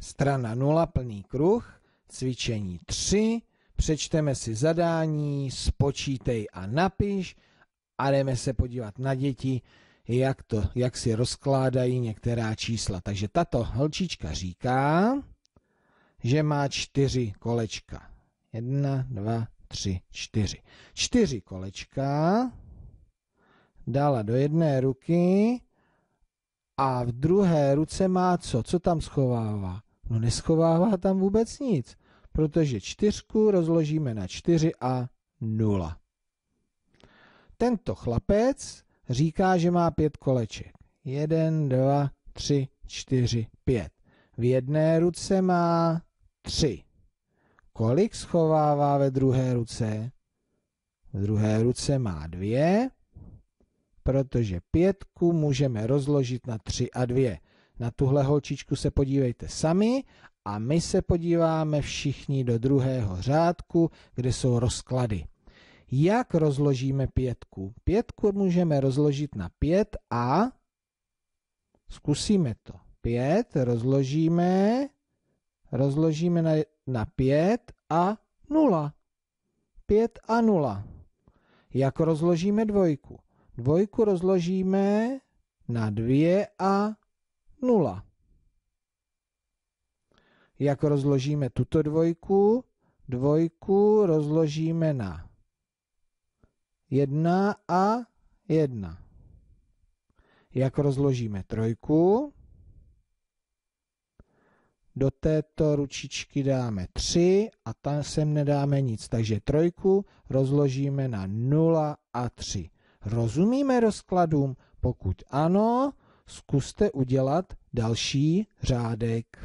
Strana 0, plný kruh, cvičení 3, přečteme si zadání, spočítej a napiš a jdeme se podívat na děti, jak, to, jak si rozkládají některá čísla. Takže tato holčička říká, že má čtyři kolečka. Jedna, dva, tři, čtyři. Čtyři kolečka dala do jedné ruky a v druhé ruce má co? Co tam schovává? No neschovává tam vůbec nic, protože čtyřku rozložíme na čtyři a nula. Tento chlapec říká, že má pět koleček. Jeden, dva, tři, čtyři, pět. V jedné ruce má tři. Kolik schovává ve druhé ruce? V druhé ruce má dvě, protože pětku můžeme rozložit na tři a dvě. Na tuhle holčičku se podívejte sami a my se podíváme všichni do druhého řádku, kde jsou rozklady. Jak rozložíme pětku? Pětku můžeme rozložit na pět a zkusíme to. Pět rozložíme, rozložíme na, na pět a nula. Pět a nula. Jak rozložíme dvojku? Dvojku rozložíme na dvě a nula. Jak rozložíme tuto dvojku? Dvojku rozložíme na 1 a 1. Jak rozložíme trojku? Do této ručičky dáme 3 a tam sem nedáme nic, takže trojku rozložíme na 0 a 3. Rozumíme rozkladům? Pokud ano, zkuste udělat další řádek.